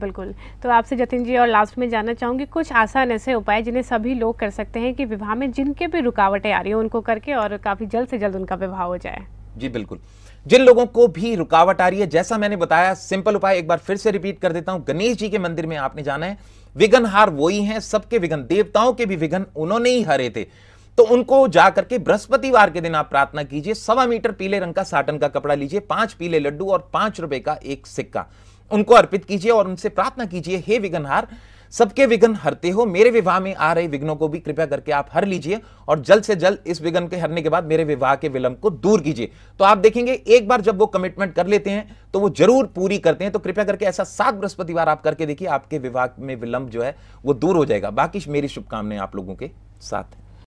बिल्कुल तो आपसे जतिन जी और लास्ट में जानना चाहूंगी कुछ आसान ऐसे उपाय जिन्हें सभी लोग कर सकते हैं कि विवाह में जिनके भी रुकावटें आ रही हैं उनको करके और काफ़ी जल्द से जल्द उनका विवाह हो जाए जी बिल्कुल जिन लोगों को भी रुकावट आ रही है जैसा मैंने बताया सिंपल उपाय एक बार फिर से रिपीट कर देता हूं गणेश जी के मंदिर में आपने जाना है विघन हार वही हैं सबके विघन देवताओं के भी विघन उन्होंने ही हरे थे तो उनको जाकर के बृहस्पतिवार के दिन आप प्रार्थना कीजिए सवा मीटर पीले रंग का साटन का कपड़ा लीजिए पांच पीले लड्डू और पांच रुपए का एक सिक्का उनको अर्पित कीजिए और उनसे प्रार्थना कीजिए हे विघनहार सबके विघ्न हरते हो मेरे विवाह में आ रहे विघ्नों को भी कृपया करके आप हर लीजिए और जल्द से जल्द इस विघ्न के हरने के बाद मेरे विवाह के विलंब को दूर कीजिए तो आप देखेंगे एक बार जब वो कमिटमेंट कर लेते हैं तो वो जरूर पूरी करते हैं तो कृपया करके ऐसा सात बृहस्पतिवार आप करके देखिए आपके विवाह में विलंब जो है वो दूर हो जाएगा बाकी मेरी शुभकामनाएं आप लोगों के साथ है